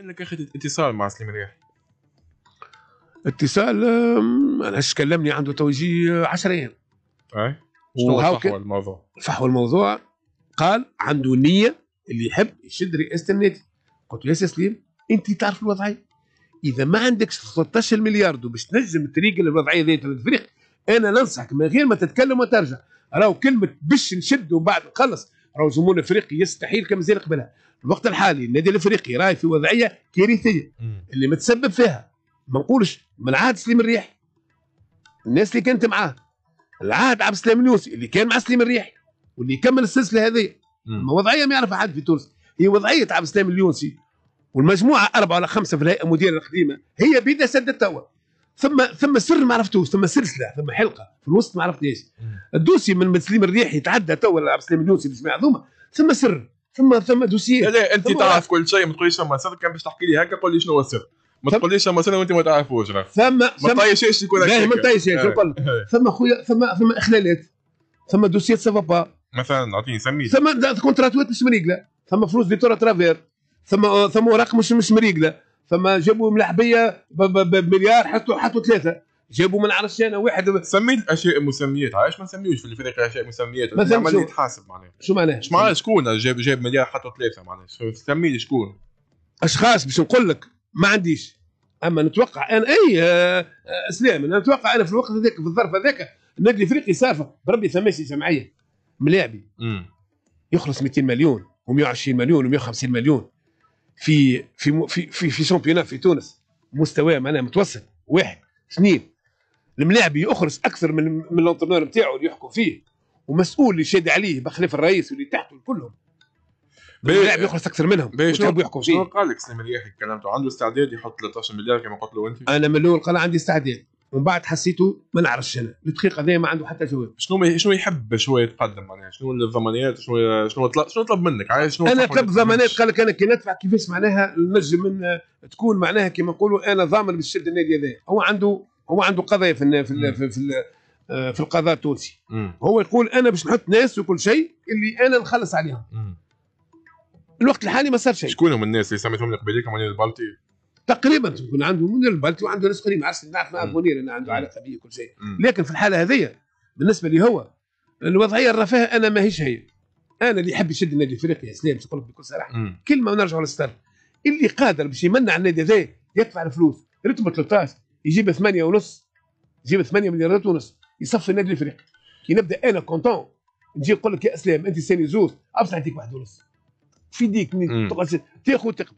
انك اخذت اتصال مع سليم الرياح اتصال انا كلمني عنده توجيه 10 ايام اي شنو فحوى الموضوع فحوى الموضوع قال عنده نيه اللي يحب يشد رئاسه النادي قلت له يا سليم انت تعرف الوضعيه اذا ما عندكش 13 مليار باش تنجم تريقل الوضعيه ذات الفريق انا ننصحك من غير ما تتكلم وترجع راهو كلمه باش نشد وبعد نخلص راهو زمون افريقي يستحيل كما زال قبلها الوقت الحالي النادي الافريقي راهي في وضعيه كارثيه اللي متسبب فيها ما نقولش من عهد سليم الريح الناس اللي كانت معاه العهد عبد السلام اليوسي اللي كان مع سليم الريح واللي كمل السلسله هذه ما وضعيه ما يعرفها حد في تونس هي وضعيه عبد السلام اليونسي والمجموعه اربعه ولا خمسه في الهيئه المديره القديمه هي بيدها سدت توا ثم ثم سر ما عرفتوش ثم سلسله ثم حلقه في الوسط ما عرفتهاش الدوسي من سليم الريح يتعدى تو عبد السلام اليونسي الجماعه هذوما ثم سر ثم ثم دوسي لا إيه، إيه، انت تعرف كل شيء ما تقوليش ثم سر كان باش تحكي لي هكا قول لي شنو هو السر ما تقوليش ثم سر وانت ما تعرفوش ثم ما طايشش يكون هكا ما طايشش نقول إيه، ثم خويا ثم ثم اخلالات ثم دوسي سافا با مثلا اعطيني سمي ثم كونتراتوات مش مريقله ثم فلوس تورا ترافير ثم ثم اوراق مش مش مريقله ثم جابوا ملاحبيه بمليار حطوا حطوا ثلاثه جابوا ما نعرفش انا واحد سميت اشياء مسميات علاش ما نسميوش في الفريق اشياء مسميات ما عمل يتحاسب معناها شو معناها؟ شو معناها شكون جاب جاب مليار حطوا ثلاثه معناها سمي لي شكون؟ اشخاص باش نقول لك ما عنديش اما نتوقع انا اي اسلام آه، آه، انا نتوقع انا في الوقت هذاك في الظرف هذاك النادي الافريقي صارفه بربي ثماشي جمعيه ملاعبي يخلص 200 مليون و120 مليون و150 مليون في في في في, في في, في تونس مستواه معناها متوسط واحد اثنين الملاعبي يخرس اكثر من من الانترنور نتاعو اللي يحكم فيه ومسؤول اللي شاد عليه بخلاف الرئيس واللي تحته كلهم اللاعب يخلص اكثر منهم شنو يحكم فيه شنو قال لك سليم الياحي كلامته عنده استعداد يحط 13 مليار كما قلت له انت انا من الاول قال عندي استعداد ومن بعد حسيته ما نعرفش انا الدقيقه هذه ما عنده حتى جواب شنو شنو يحب شويه يتقدم معناها شنو الضمانيات شنو شنو طلب شنو طلب منك شنو انا طلب ضمانات قال لك انا كي ندفع كيفاش معناها نجم من تكون معناها كما نقولوا انا ضامن بالشد النادي هذا هو عنده هو عنده قضايا في في في, في, آه، في القضاء التونسي هو يقول انا باش نحط ناس وكل شيء اللي انا نخلص عليهم الوقت الحالي ما صار شيء شكون هم الناس اللي سميتهم قبيليكم من البالتي تقريبا يكون عنده من البالتي وعنده ناس قريبه عرفت نعرف مع بونير انا عنده علاقه بيه كل شيء لكن في الحاله هذه بالنسبه لي هو الوضعيه الرفاه انا ماهيش هي انا اللي يحب يشد النادي الافريقي يا سلام تقول بكل صراحه كلمه ونرجعوا للستار اللي قادر باش يمنع النادي هذا يدفع الفلوس رتبه 13 يجيب 8 ونص يجيب 8 مليارات ونص يصفي النادي الافريقي كي نبدا انا كونتون نجي نقول لك يا اسلام انت ساني زوز ابصح عندك واحد ونص في ديك تاخذ تقبل